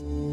you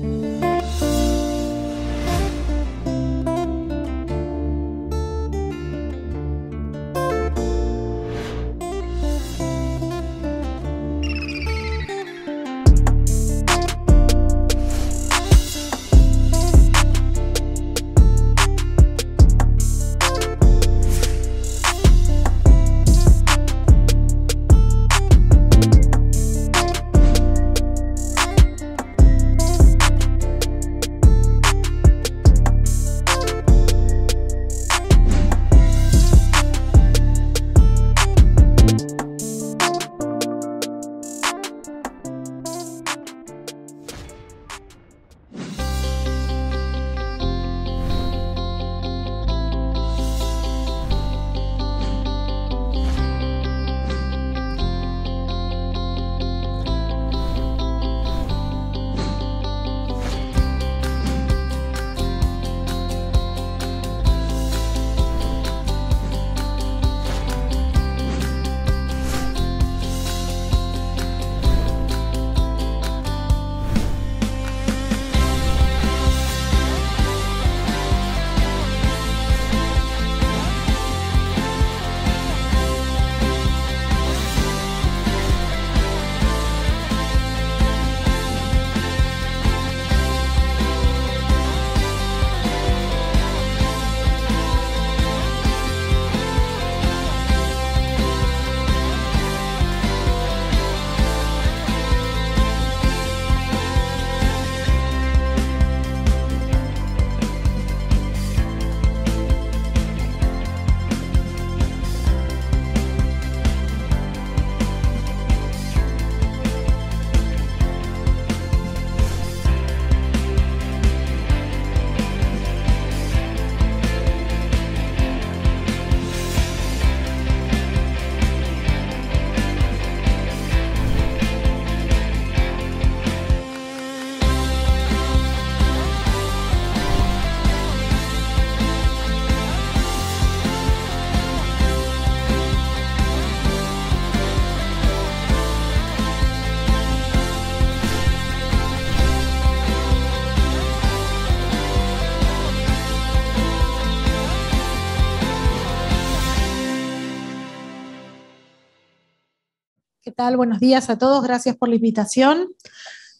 Buenos días a todos, gracias por la invitación.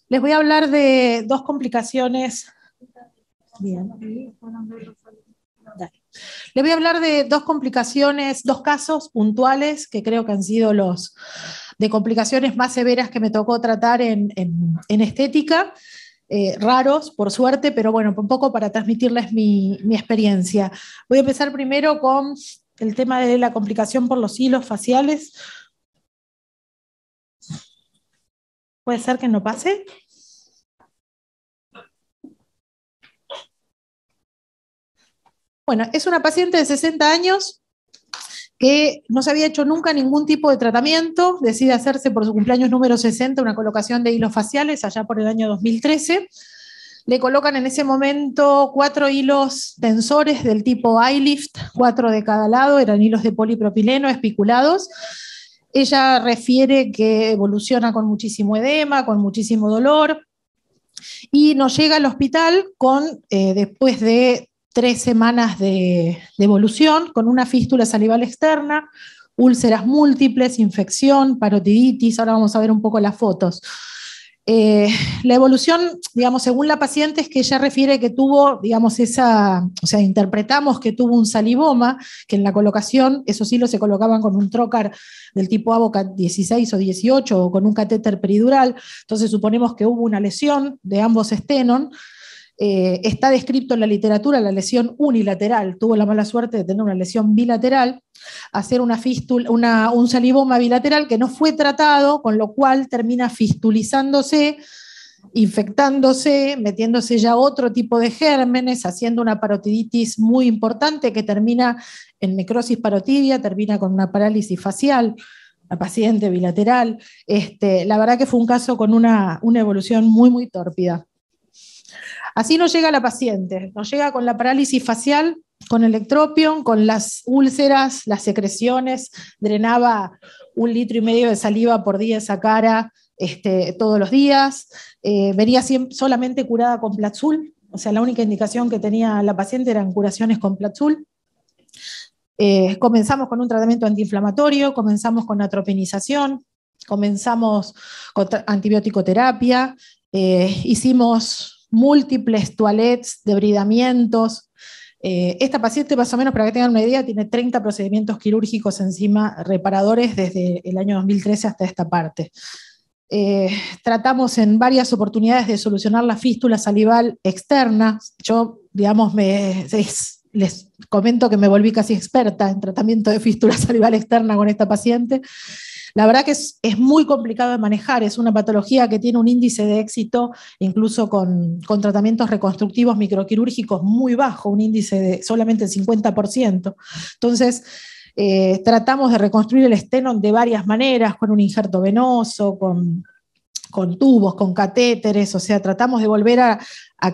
Les voy a hablar de dos complicaciones. Bien. Les voy a hablar de dos complicaciones, dos casos puntuales que creo que han sido los de complicaciones más severas que me tocó tratar en, estética. Eh, raros, por suerte, pero bueno, un poco para transmitirles mi, mi experiencia. Voy a empezar primero con el tema de la complicación por los hilos faciales ¿Puede ser que no pase? Bueno, es una paciente de 60 años que no se había hecho nunca ningún tipo de tratamiento, decide hacerse por su cumpleaños número 60 una colocación de hilos faciales allá por el año 2013. Le colocan en ese momento cuatro hilos tensores del tipo iLift, cuatro de cada lado, eran hilos de polipropileno espiculados ella refiere que evoluciona con muchísimo edema, con muchísimo dolor, y nos llega al hospital con, eh, después de tres semanas de, de, evolución, con una fístula salival externa, úlceras múltiples, infección, parotiditis, ahora vamos a ver un poco las fotos. Eh, la evolución, digamos, según la paciente, es que ella refiere que tuvo, digamos, esa, o sea, interpretamos que tuvo un salivoma, que en la colocación, esos hilos se colocaban con un trocar del tipo Avocat 16 o 18 o con un catéter peridural, entonces suponemos que hubo una lesión de ambos estenon, eh, está descrito en la literatura la lesión unilateral, tuvo la mala suerte de tener una lesión bilateral, hacer una un salivoma bilateral que no fue tratado, con lo cual termina fistulizándose, infectándose, metiéndose ya otro tipo de gérmenes, haciendo una parotiditis muy importante que termina en necrosis parotidia, termina con una parálisis facial la paciente bilateral. Este, la verdad que fue un caso con una, una evolución muy, muy tórpida. Así nos llega la paciente, nos llega con la parálisis facial, con el con las úlceras, las secreciones, drenaba un litro y medio de saliva por día esa cara este, todos los días, eh, venía solamente curada con platzul, o sea, la única indicación que tenía la paciente eran curaciones con platzul. Eh, comenzamos con un tratamiento antiinflamatorio, comenzamos con atropinización, comenzamos con antibiótico terapia, eh, hicimos múltiples toilets, debridamientos. Eh, esta paciente, más o menos, para que tengan una idea, tiene 30 procedimientos quirúrgicos encima reparadores desde el año 2013 hasta esta parte. Eh, tratamos en varias oportunidades de solucionar la fístula salival externa. Yo, digamos, les comento que me volví casi experta en tratamiento de fístula salival externa con esta paciente. La verdad que es, muy complicado de manejar, es una patología que tiene un índice de éxito, incluso con, tratamientos reconstructivos microquirúrgicos muy bajo, un índice de solamente el 50%. Entonces, eh, tratamos de reconstruir el esteno de varias maneras, con un injerto venoso, con con tubos, con catéteres, o sea, tratamos de volver a,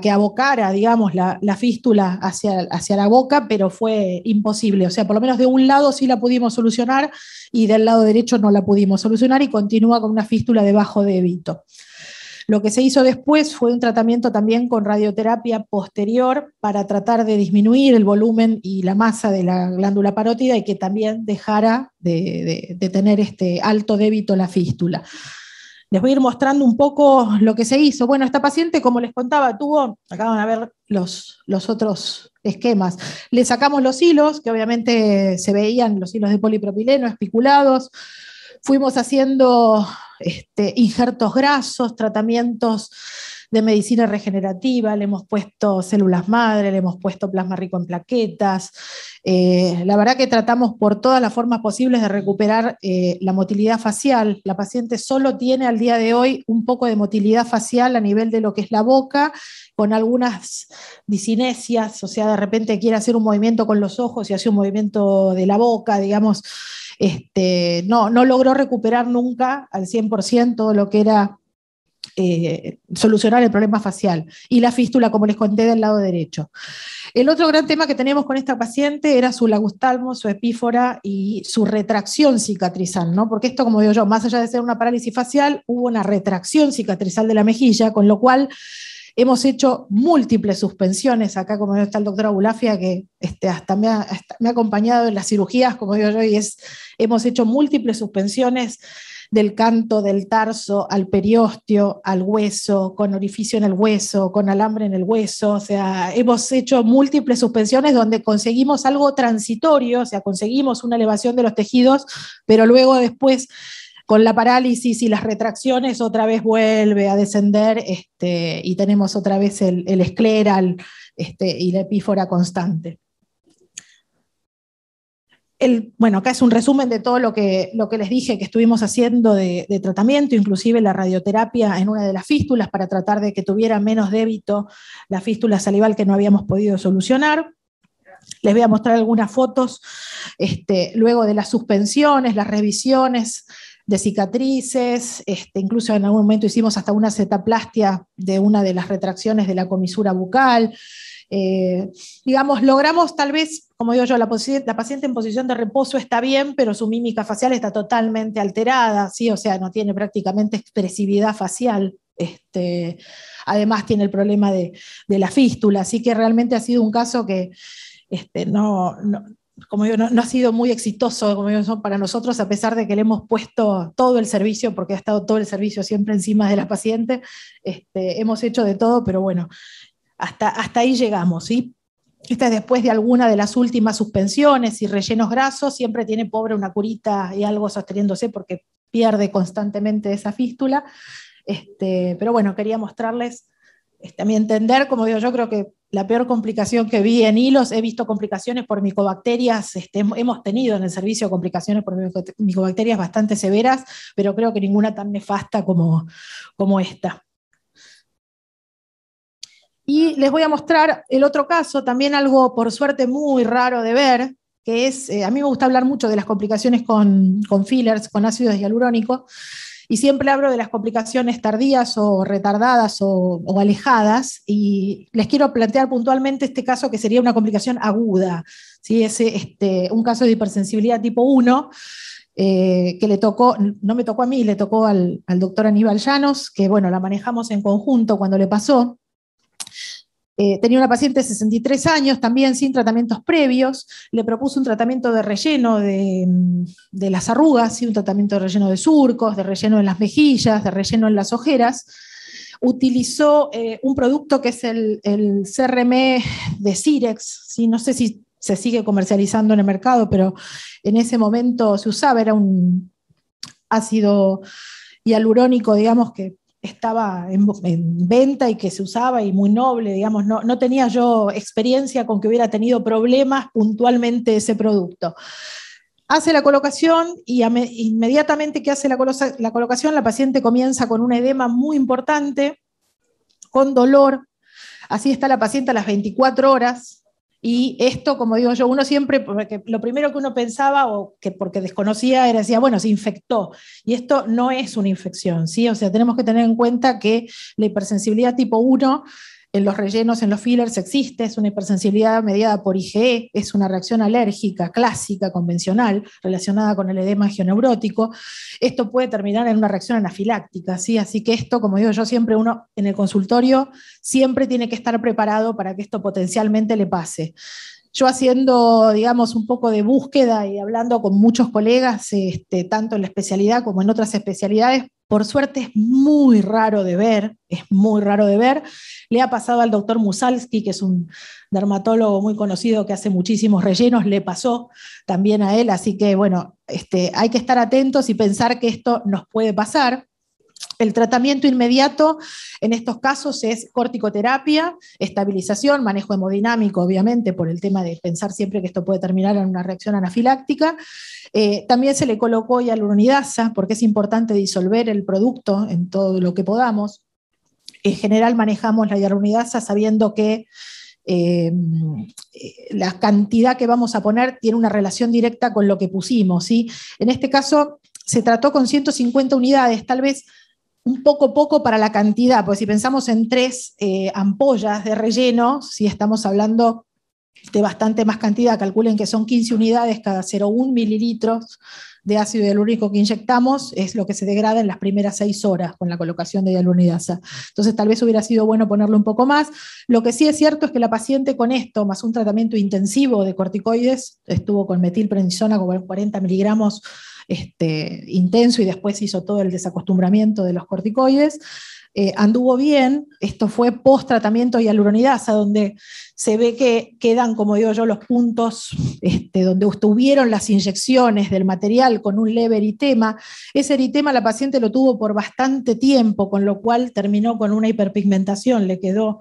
que abocara, digamos, la, fístula hacia, hacia, la boca, pero fue imposible. O sea, por lo menos de un lado sí la pudimos solucionar y del lado derecho no la pudimos solucionar y continúa con una fístula de bajo débito. Lo que se hizo después fue un tratamiento también con radioterapia posterior para tratar de disminuir el volumen y la masa de la glándula parótida y que también dejara de, de tener este alto débito la fístula. Les voy a ir mostrando un poco lo que se hizo. Bueno, esta paciente, como les contaba, tuvo, acaban van a ver los, los otros esquemas. Le sacamos los hilos, que obviamente se veían los hilos de polipropileno espiculados. Fuimos haciendo este, injertos grasos, tratamientos de medicina regenerativa, le hemos puesto células madre, le hemos puesto plasma rico en plaquetas. Eh, la verdad que tratamos por todas las formas posibles de recuperar eh, la motilidad facial. La paciente solo tiene al día de hoy un poco de motilidad facial a nivel de lo que es la boca, con algunas disinesias, o sea, de repente quiere hacer un movimiento con los ojos y hace un movimiento de la boca, digamos. Este, no, no logró recuperar nunca al 100% lo que era eh, solucionar el problema facial y la fístula, como les conté, del lado derecho. El otro gran tema que tenemos con esta paciente era su lagustalmo, su epífora y su retracción cicatrizal, ¿no? Porque esto, como digo yo, más allá de ser una parálisis facial, hubo una retracción cicatrizal de la mejilla, con lo cual Hemos hecho múltiples suspensiones acá, como está el doctor Abulafia, que este, hasta, me ha, acompañado en las cirugías, como digo yo, y hemos hecho múltiples suspensiones del canto del tarso al periostio, al hueso, con orificio en el hueso, con alambre en el hueso. O sea, hemos hecho múltiples suspensiones donde conseguimos algo transitorio, o sea, conseguimos una elevación de los tejidos, pero luego después con la parálisis y las retracciones otra vez vuelve a descender este, y tenemos otra vez el, escleral este, y la epífora constante bueno, acá es un resumen de todo lo que, les dije que estuvimos haciendo de, tratamiento, inclusive la radioterapia en una de las fístulas para tratar de que tuviera menos débito la fístula salival que no habíamos podido solucionar. Les voy a mostrar algunas fotos este, luego de las suspensiones, las revisiones de cicatrices, este, incluso en algún momento hicimos hasta una cetaplastia de una de las retracciones de la comisura bucal, eh, digamos, logramos tal vez, como digo yo, la, paciente en posición de reposo está bien, pero su mímica facial está totalmente alterada, ¿sí? o sea, no tiene prácticamente expresividad facial. Este, además tiene el problema de, la fístula, así que realmente ha sido un caso que este, no, como no, ha sido muy exitoso para nosotros, a pesar de que le hemos puesto todo el servicio, porque ha estado todo el servicio siempre encima de la paciente. Este, hemos hecho de todo, pero bueno, hasta, ahí llegamos, ¿sí? Esta es después de alguna de las últimas suspensiones y rellenos grasos, siempre tiene pobre una curita y algo sosteniéndose porque pierde constantemente esa fístula. Este, pero bueno, quería mostrarles este, a mi entender, como digo, yo creo que la peor complicación que vi en hilos, he visto complicaciones por micobacterias, este, hemos tenido en el servicio complicaciones por micobacterias bastante severas, pero creo que ninguna tan nefasta como esta. Y les voy a mostrar el otro caso, también algo por suerte muy raro de ver, que es, eh, a mí me gusta hablar mucho de las complicaciones con, con fillers, con ácidos hialurónicos, y siempre hablo de las complicaciones tardías o retardadas o, alejadas, y les quiero plantear puntualmente este caso que sería una complicación aguda, ¿sí? es este, un caso de hipersensibilidad tipo 1, eh, que le tocó, no me tocó a mí, le tocó al, al doctor Aníbal Llanos, que bueno, la manejamos en conjunto cuando le pasó, eh, tenía una paciente de 63 años, también sin tratamientos previos, le propuso un tratamiento de relleno de, mm, las arrugas, un tratamiento de relleno de surcos, de relleno en las mejillas, de relleno en las ojeras. Utilizó eh, un producto que es el, CRM de Cirex, no sé si se sigue comercializando en el mercado, pero en ese momento se usaba, era un ácido hialurónico, digamos, que estaba en, venta y que se usaba y muy noble, digamos, no, tenía yo experiencia con que hubiera tenido problemas puntualmente ese producto. Hace la colocación y inmediatamente que hace la, la colocación, la paciente comienza con un edema muy importante, con dolor. Así está la paciente a las 24 horas, y esto, como digo yo, uno siempre, porque lo primero que uno pensaba o que porque desconocía era decía, bueno, se infectó. Y esto no es una infección, ¿sí? O sea, tenemos que tener en cuenta que la hipersensibilidad tipo 1 en los rellenos, en los fillers existe, es una hipersensibilidad mediada por IgE, es una reacción alérgica clásica, convencional, relacionada con el edema geoneurótico. Esto puede terminar en una reacción anafiláctica, Así que esto, como digo yo siempre, uno en el consultorio siempre tiene que estar preparado para que esto potencialmente le pase. Yo haciendo, digamos, un poco de búsqueda y hablando con muchos colegas, este, tanto en la especialidad como en otras especialidades, por suerte es muy raro de ver, es muy raro de ver. Le ha pasado al doctor Musalski, que es un dermatólogo muy conocido que hace muchísimos rellenos, le pasó también a él, así que bueno, este, hay que estar atentos y pensar que esto nos puede pasar. El tratamiento inmediato en estos casos es corticoterapia, estabilización, manejo hemodinámico, obviamente, por el tema de pensar siempre que esto puede terminar en una reacción anafiláctica. Eh, también se le colocó hialuronidasa, porque es importante disolver el producto en todo lo que podamos. En general manejamos la hialuronidasa sabiendo que eh, la cantidad que vamos a poner tiene una relación directa con lo que pusimos. En este caso se trató con 150 unidades, tal vez un poco poco para la cantidad, porque si pensamos en tres eh, ampollas de relleno, si estamos hablando de bastante más cantidad, calculen que son 15 unidades cada 0,1 mililitros de ácido hialurónico que inyectamos, es lo que se degrada en las primeras seis horas con la colocación de hialuronidasa. Entonces tal vez hubiera sido bueno ponerlo un poco más. Lo que sí es cierto es que la paciente con esto, más un tratamiento intensivo de corticoides, estuvo con metilprednisona como 40 miligramos este, intenso y después hizo todo el desacostumbramiento de los corticoides. Eh, anduvo bien, esto fue post tratamiento aluronidasa donde se ve que quedan, como digo yo, los puntos este, donde estuvieron las inyecciones del material con un leve eritema. Ese eritema la paciente lo tuvo por bastante tiempo, con lo cual terminó con una hiperpigmentación, le quedó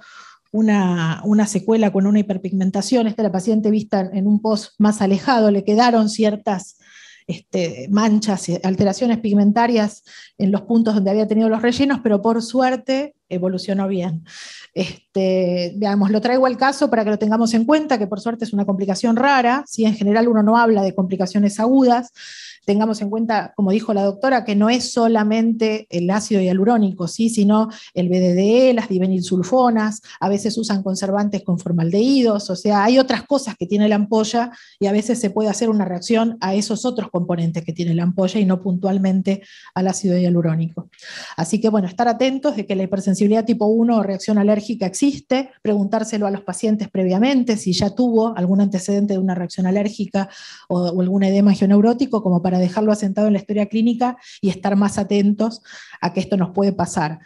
una, secuela con una hiperpigmentación. Esta la paciente vista en un post más alejado, le quedaron ciertas este, manchas y alteraciones pigmentarias en los puntos donde había tenido los rellenos, pero por suerte evolucionó bien. Este, lo traigo al caso para que lo tengamos en cuenta, que por suerte es una complicación rara, en general uno no habla de complicaciones agudas, tengamos en cuenta, como dijo la doctora, que no es solamente el ácido hialurónico, ¿sí? sino el BDDE, las divenilsulfonas, a veces usan conservantes con formaldehídos, o sea, hay otras cosas que tiene la ampolla y a veces se puede hacer una reacción a esos otros componentes que tiene la ampolla y no puntualmente al ácido hialurónico. Así que bueno, estar atentos de que la hipersensibilidad tipo 1 o reacción alérgica existe, preguntárselo a los pacientes previamente si ya tuvo algún antecedente de una reacción alérgica o, o algún edema geoneurótico como para dejarlo asentado en la historia clínica y estar más atentos a que esto nos puede pasar.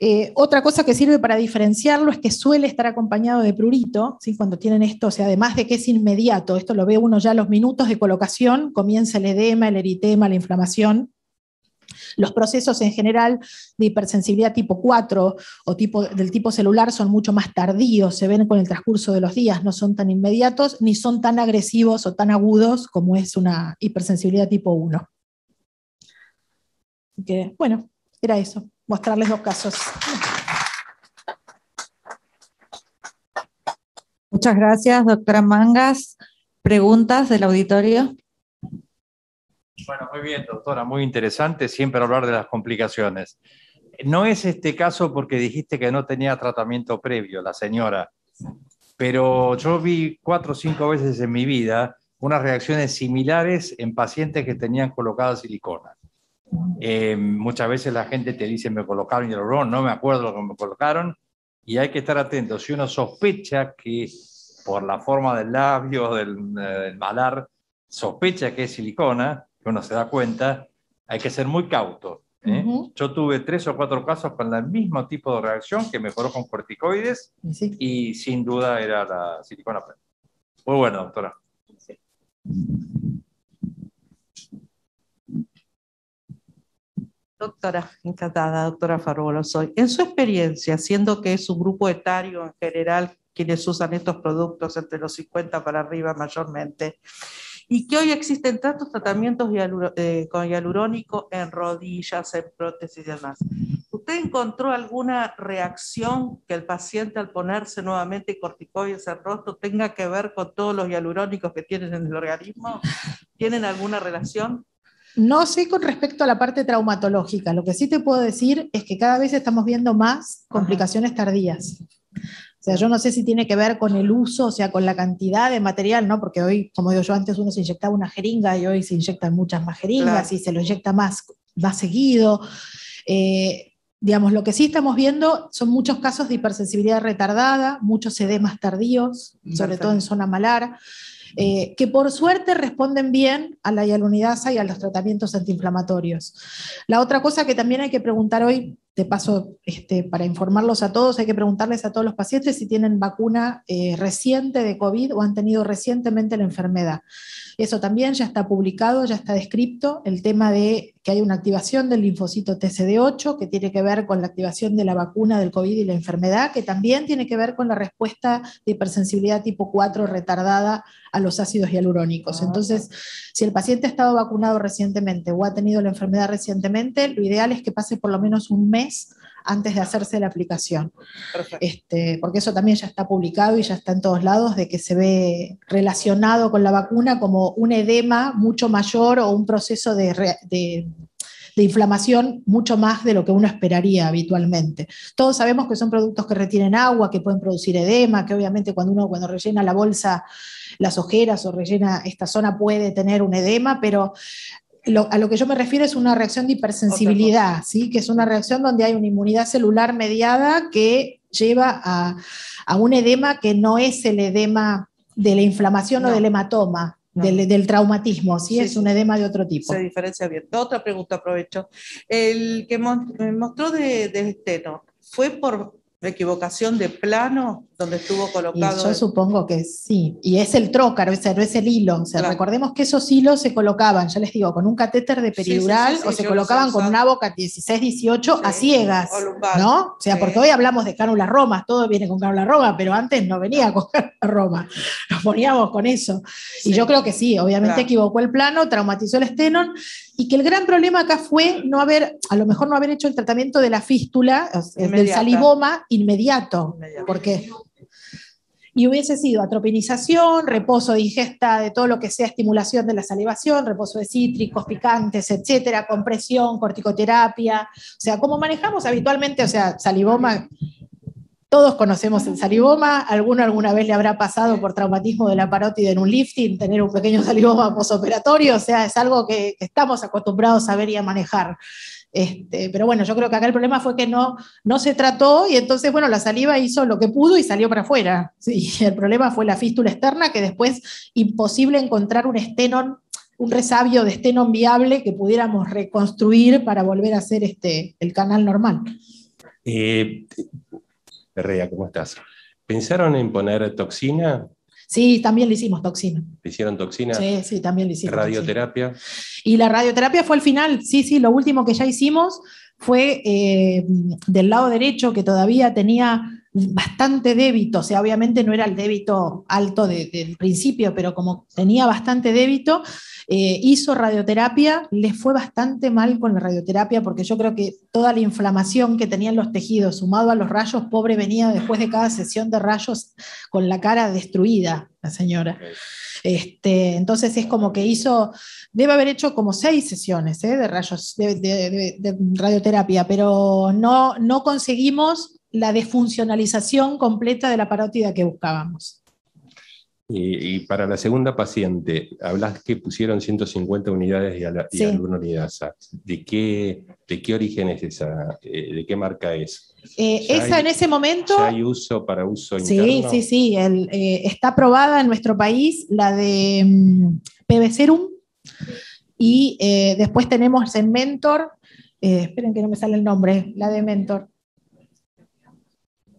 Eh, otra cosa que sirve para diferenciarlo es que suele estar acompañado de prurito, ¿sí? cuando tienen esto, o sea, además de que es inmediato, esto lo ve uno ya a los minutos de colocación, comienza el edema, el eritema, la inflamación, los procesos en general de hipersensibilidad tipo 4 o tipo, del tipo celular son mucho más tardíos, se ven con el transcurso de los días, no son tan inmediatos ni son tan agresivos o tan agudos como es una hipersensibilidad tipo 1. que, bueno, era eso, mostrarles dos casos. Muchas gracias, doctora Mangas. ¿Preguntas del auditorio? Bueno, muy bien, doctora, muy interesante siempre hablar de las complicaciones. No es este caso porque dijiste que no tenía tratamiento previo la señora, pero yo vi cuatro o cinco veces en mi vida unas reacciones similares en pacientes que tenían colocada silicona. Eh, muchas veces la gente te dice, me colocaron y no me acuerdo lo que me colocaron, y hay que estar atento. Si uno sospecha que por la forma del labio, del eh, malar, sospecha que es silicona, uno se da cuenta, hay que ser muy cauto. ¿eh? Yo tuve tres o cuatro casos con el mismo tipo de reacción que mejoró con corticoides y sin duda era la silicona. Muy bueno, doctora. Doctora, encantada, doctora Farolo, soy. En su experiencia, siendo que es un grupo etario en general quienes usan estos productos entre los 50 para arriba mayormente, y que hoy existen tantos tratamientos eh, con hialurónico en rodillas, en prótesis y demás. ¿Usted encontró alguna reacción que el paciente al ponerse nuevamente corticoides en rostro tenga que ver con todos los hialurónicos que tienen en el organismo? ¿Tienen alguna relación? No sé con respecto a la parte traumatológica. Lo que sí te puedo decir es que cada vez estamos viendo más complicaciones tardías o sea, yo mm. no sé si tiene que ver con el uso, o sea, con la cantidad de material, ¿no? Porque hoy, como digo yo, antes uno se inyectaba una jeringa y hoy se inyectan muchas más jeringas y se lo inyecta más, más seguido. Eh, digamos, lo que sí estamos viendo son muchos casos de hipersensibilidad retardada, muchos más tardíos, sobre todo en zona malar, eh, que por suerte responden bien a la hialuronidasa y a los tratamientos antiinflamatorios. La otra cosa que también hay que preguntar hoy de paso, este, para informarlos a todos, hay que preguntarles a todos los pacientes si tienen vacuna eh, reciente de COVID o han tenido recientemente la enfermedad. Eso también ya está publicado, ya está descrito, el tema de que hay una activación del linfocito TCD8 que tiene que ver con la activación de la vacuna del COVID y la enfermedad, que también tiene que ver con la respuesta de hipersensibilidad tipo 4 retardada a los ácidos hialurónicos. Ah. Entonces, si el paciente ha estado vacunado recientemente o ha tenido la enfermedad recientemente, lo ideal es que pase por lo menos un mes antes de hacerse la aplicación. Este, porque eso también ya está publicado y ya está en todos lados de que se ve relacionado con la vacuna como un edema mucho mayor o un proceso de, inflamación mucho más de lo que uno esperaría habitualmente. Todos sabemos que son productos que retienen agua, que pueden producir edema, que obviamente cuando uno cuando rellena la bolsa las ojeras o rellena esta zona puede tener un edema, pero a lo que yo me refiero es una reacción de hipersensibilidad, ¿sí? que es una reacción donde hay una inmunidad celular mediada que lleva a, un edema que no es el edema de la inflamación o del hematoma, Del, traumatismo, es un edema de otro tipo. Se diferencia bien. Otra pregunta aprovecho. El que me mostró de, de este, ¿fue por equivocación de plano donde estuvo colocado. yo supongo que sí. Y es el trócaro, no es el hilo. O sea, recordemos que esos hilos se colocaban, ya les digo, con un catéter de peridural o se colocaban con una boca 16, 18 a ciegas. ¿No? O sea, porque hoy hablamos de cánulas romas, todo viene con cánula roma, pero antes no venía con roma roma, Nos poníamos con eso. Y yo creo que sí, obviamente equivocó el plano, traumatizó el estenon y que el gran problema acá fue no haber, a lo mejor no haber hecho el tratamiento de la fístula, del salivoma, inmediato. ¿por Porque y hubiese sido atropinización, reposo de ingesta de todo lo que sea estimulación de la salivación, reposo de cítricos, picantes, etcétera, compresión, corticoterapia, o sea, como manejamos habitualmente, o sea, salivoma todos conocemos el salivoma, alguno alguna vez le habrá pasado por traumatismo de la parótida en un lifting, tener un pequeño salivoma posoperatorio, o sea, es algo que estamos acostumbrados a ver y a manejar. Este, pero bueno, yo creo que acá el problema fue que no, no se trató y entonces, bueno, la saliva hizo lo que pudo y salió para afuera. Sí, el problema fue la fístula externa, que después imposible encontrar un estenón un resabio de estenón viable que pudiéramos reconstruir para volver a hacer este, el canal normal. Eh, Herrera, ¿cómo estás? ¿Pensaron en poner toxina? Sí, también le hicimos toxina. ¿Le hicieron toxina? Sí, sí, también le hicimos. ¿Radioterapia? Y la radioterapia fue al final, sí, sí, lo último que ya hicimos fue eh, del lado derecho que todavía tenía bastante débito, o sea, obviamente no era el débito alto del principio, pero como tenía bastante débito, eh, hizo radioterapia, le fue bastante mal con la radioterapia porque yo creo que toda la inflamación que tenían los tejidos, sumado a los rayos, pobre venía después de cada sesión de rayos con la cara destruida, la señora. Este, entonces es como que hizo, debe haber hecho como seis sesiones eh, de rayos, de radioterapia, pero no, no conseguimos la desfuncionalización completa de la parótida que buscábamos. Y, para la segunda paciente, hablas que pusieron 150 unidades y, alguna unidad ¿De qué, ¿De qué origen es esa? Eh, ¿De qué marca es? Eh, esa en ese momento... ¿Hay uso para uso interno? Sí, sí, sí. Eh, está aprobada en nuestro país la de PB mm, PBCerum y después tenemos en Mentor, esperen que no me sale el nombre, la de Mentor.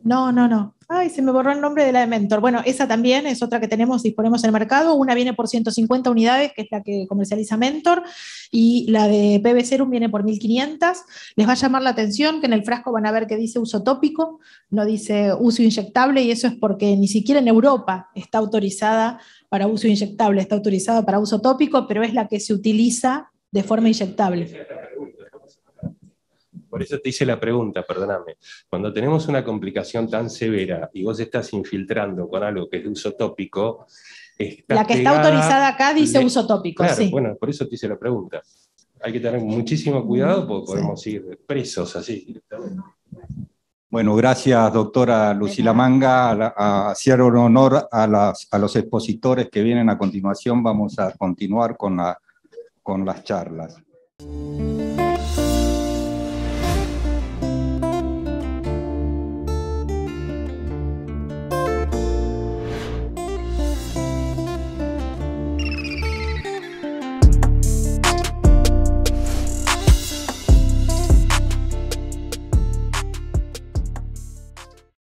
No, no, no. Ay, se me borró el nombre de la de Mentor. Bueno, esa también es otra que tenemos, disponemos en el mercado. Una viene por 150 unidades, que es la que comercializa Mentor, y la de PB Serum viene por 1500. Les va a llamar la atención que en el frasco van a ver que dice uso tópico, no dice uso inyectable, y eso es porque ni siquiera en Europa está autorizada para uso inyectable, está autorizada para uso tópico, pero es la que se utiliza de forma inyectable. Por eso te hice la pregunta, perdóname. Cuando tenemos una complicación tan severa y vos estás infiltrando con algo que es de uso tópico, la que está autorizada acá dice uso tópico. Claro, bueno, por eso te hice la pregunta. Hay que tener muchísimo cuidado porque podemos ir presos así Bueno, gracias doctora Lucila Manga. hacer un honor a, los expositores que vienen a continuación. Vamos a continuar con, con las charlas.